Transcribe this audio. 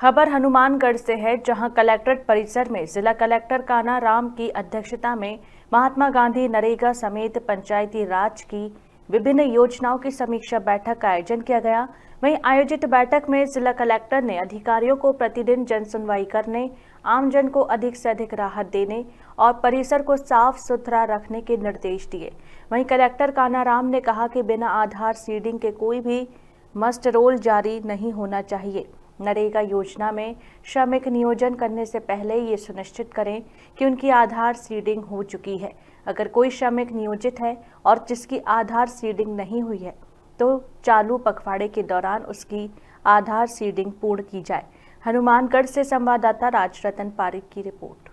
खबर हनुमानगढ़ से है जहां कलेक्ट्रेट परिसर में जिला कलेक्टर काना राम की अध्यक्षता में महात्मा गांधी नरेगा समेत पंचायती राज की विभिन्न योजनाओं की समीक्षा बैठक का आयोजन किया गया वहीं आयोजित बैठक में जिला कलेक्टर ने अधिकारियों को प्रतिदिन जन सुनवाई करने आमजन को अधिक से अधिक राहत देने और परिसर को साफ सुथरा रखने के निर्देश दिए वहीं कलेक्टर कानाराम ने कहा कि बिना आधार सीडिंग के कोई भी मस्ट रोल जारी नहीं होना चाहिए नरेगा योजना में श्रमिक नियोजन करने से पहले ये सुनिश्चित करें कि उनकी आधार सीडिंग हो चुकी है अगर कोई श्रमिक नियोजित है और जिसकी आधार सीडिंग नहीं हुई है तो चालू पखवाड़े के दौरान उसकी आधार सीडिंग पूर्ण की जाए हनुमानगढ़ से संवाददाता राजरतन पारिक की रिपोर्ट